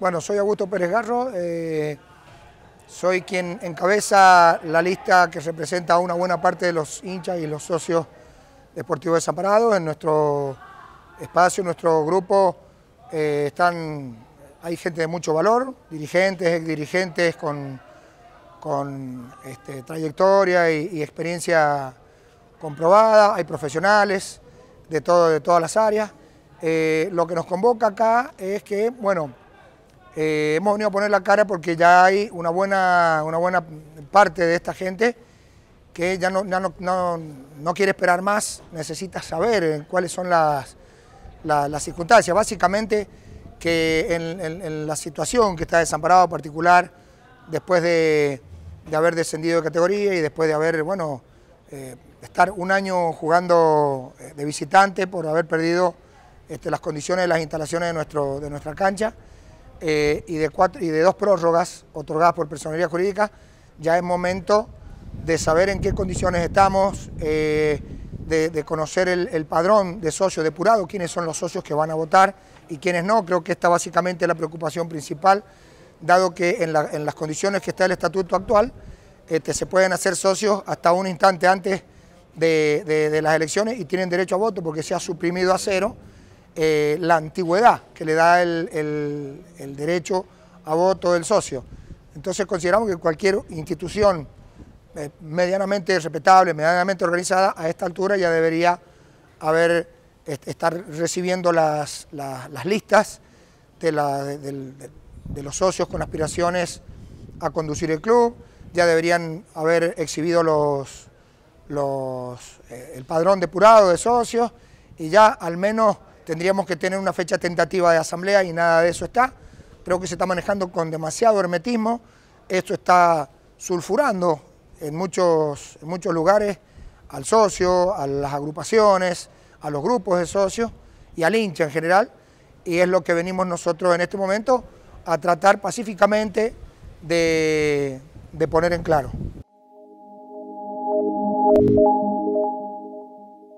Bueno, soy Augusto Pérez Garro, eh, soy quien encabeza la lista que representa a una buena parte de los hinchas y los socios deportivos desamparados. En nuestro espacio, en nuestro grupo, eh, están, hay gente de mucho valor, dirigentes, exdirigentes con, con este, trayectoria y, y, experiencia comprobada, hay profesionales de, todo, de todas las áreas. Eh, lo que nos convoca acá es que, bueno, eh, hemos venido a poner la cara porque ya hay una buena, una buena parte de esta gente que ya, no, quiere esperar más, necesita saber cuáles son las, circunstancias. Básicamente que en, la situación que está desamparado particular, después de, haber descendido de categoría y después de haber, bueno, eh, estar un año jugando de visitante por haber perdido este, las condiciones de las instalaciones de, de nuestra cancha eh, y, de y de dos prórrogas otorgadas por personalidad jurídica, ya es momento de saber en qué condiciones estamos, eh, de, conocer el, padrón de socios depurados, quiénes son los socios que van a votar y quiénes no. Creo que esta básicamente la preocupación principal, dado que en, las condiciones que está el estatuto actual, este, se pueden hacer socios hasta un instante antes de, las elecciones y tienen derecho a voto porque se ha suprimido a cero eh, la antigüedad que le da el, derecho a voto del socio. Entonces consideramos que cualquier institución eh, medianamente respetable, medianamente organizada, a esta altura ya debería haber, estar recibiendo las, listas de, los socios con aspiraciones a conducir el club, ya deberían haber exhibido eh, el padrón depurado de socios y ya al menos tendríamos que tener una fecha tentativa de asamblea y nada de eso está. Creo que se está manejando con demasiado hermetismo. Esto está sulfurando en muchos, muchos lugares al socio, a las agrupaciones, a los grupos de socios y al hincha en general. Y es lo que venimos nosotros en este momento a tratar pacíficamente de, de poner en claro.